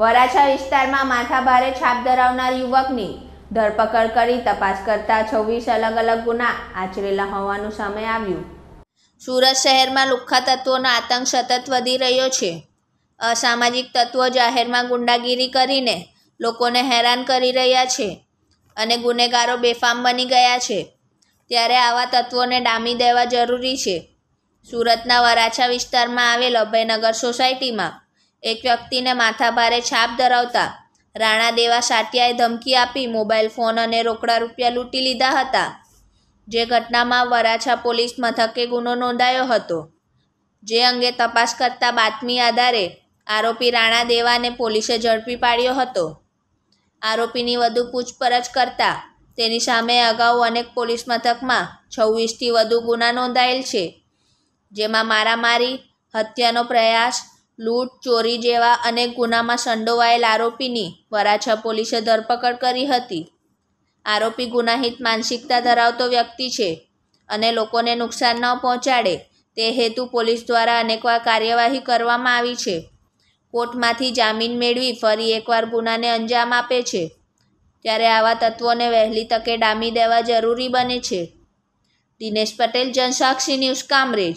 વરાછા વિસ્તારમાં માથાભારે છાપ ધરાવનાર યુવકની ધરપકડ કરી તપાસ કરતા છવ્વીસ અલગ અલગ ગુના આચરેલા હોવાનું સામે આવ્યું સુરત શહેરમાં લુખ્ખા તત્વોનો આતંક સતત વધી રહ્યો છે અસામાજિક તત્વો જાહેરમાં ગુંડાગીરી કરીને લોકોને હેરાન કરી રહ્યા છે અને ગુનેગારો બેફામ બની ગયા છે ત્યારે આવા તત્વોને ડામી દેવા જરૂરી છે સુરતના વરાછા વિસ્તારમાં આવેલ અભયનગર સોસાયટીમાં એક વ્યક્તિને માથાભારે છાપ ધરાવતા રાણા દેવા સાટિયાએ ધમકી આપી મોબાઈલ ફોન અને રોકડા રૂપિયા લૂંટી લીધા હતા જે ઘટનામાં વરાછા પોલીસ મથકે ગુનો નોંધાયો હતો જે અંગે તપાસ કરતા બાતમી આધારે આરોપી રાણા દેવાને પોલીસે ઝડપી પાડ્યો હતો આરોપીની વધુ પૂછપરછ કરતા તેની સામે અગાઉ અનેક પોલીસ મથકમાં છવ્વીસથી વધુ ગુના નોંધાયેલ છે જેમાં મારામારી હત્યાનો પ્રયાસ લૂંટ ચોરી જેવા અનેક ગુનામાં સંડોવાયેલ આરોપીની વરાછા પોલીસે ધરપકડ કરી હતી આરોપી ગુનાહિત માનસિકતા ધરાવતો વ્યક્તિ છે અને લોકોને નુકસાન ન પહોંચાડે તે હેતુ પોલીસ દ્વારા અનેકવાર કાર્યવાહી કરવામાં આવી છે કોર્ટમાંથી જામીન મેળવી ફરી એકવાર ગુનાને અંજામ આપે છે ત્યારે આવા તત્વોને વહેલી તકે ડામી દેવા જરૂરી બને છે દિનેશ પટેલ જનસાક્ષી ન્યૂઝ કામરેજ